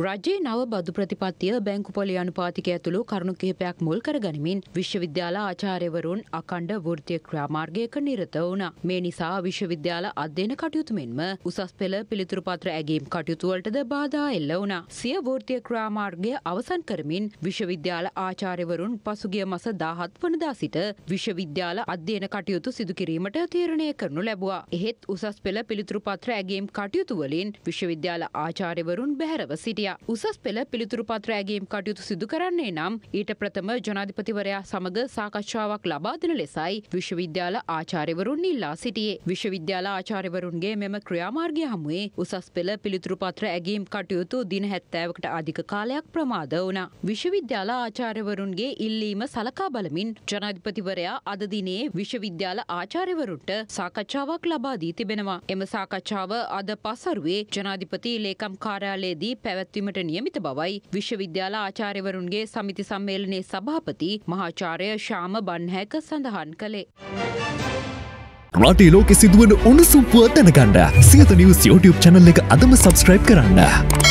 රජයේ නව බදු ප්‍රතිපත්තිය බැංකු පොලි අනුපාතික ඇතුළු කරුණු කිහිපයක් මුල් කරගනිමින් විශ්වවිද්‍යාල ආචාර්යවරුන් අකණ්ඩ වෘත්තිය ක්‍රියාමාර්ගයක නිරත වුණා. මේ නිසා විශ්වවිද්‍යාල අධ්‍යයන කටයුතු මෙන්ම උසස් පෙළ පිළිතුරු පත්‍ර ඇගීම් කටයුතු වලටද බාධා එල්ල වුණා. සිය වෘත්තිය ක්‍රියාමාර්ගය අවසන් කරමින් විශ්වවිද්‍යාල ආචාර්යවරුන් පසුගිය මස 17 වනදා සිට විශ්වවිද්‍යාල අධ්‍යයන කටයුතු සිදු කිරීමට තීරණය කරනු ලැබුවා. එහෙත් උසස් පෙළ පිළිතුරු පත්‍ර ඇගීම් කටයුතු වලින් විශ්වවිද්‍යාල ආචාර්යවරුන් බැහැරව සිටි සිටියා. උසස් පෙළ පිළිතුරු පත්‍ර ඇගීම් කටයුතු සිදු කරන්නේ නම් ඊට ප්‍රථම ජනාධිපතිවරයා සමග සාකච්ඡාවක් ලබා දෙන ලෙසයි විශ්වවිද්‍යාල ආචාර්යවරුන් ඉල්ලා සිටියේ. විශ්වවිද්‍යාල ආචාර්යවරුන්ගේ මෙම ක්‍රියාමාර්ගය හමුවේ උසස් පෙළ පිළිතුරු පත්‍ර ඇගීම් කටයුතු දින 70කට අධික කාලයක් ප්‍රමාද වුණා. විශ්වවිද්‍යාල ආචාර්යවරුන්ගේ ඉල්ලීම සලකා බලමින් ජනාධිපතිවරයා අද දිනේ විශ්වවිද්‍යාල ආචාර්යවරුන්ට සාකච්ඡාවක් ලබා දී තිබෙනවා. එම සාකච්ඡාව අද පසරුවේ ජනාධිපති ලේකම් කාර්යාලයේදී පැවැත් පැවැත්වීමට නියමිත බවයි විශ්වවිද්‍යාල ආචාර්යවරුන්ගේ සමිති සම්මේලනයේ සභාපති මහාචාර්ය ශාම බන්හැක සඳහන් කළේ. රටේ ලෝකෙ සිදුවන උණුසුම්පුව දැනගන්න සියත නිවස් YouTube channel එක අදම subscribe කරන්න.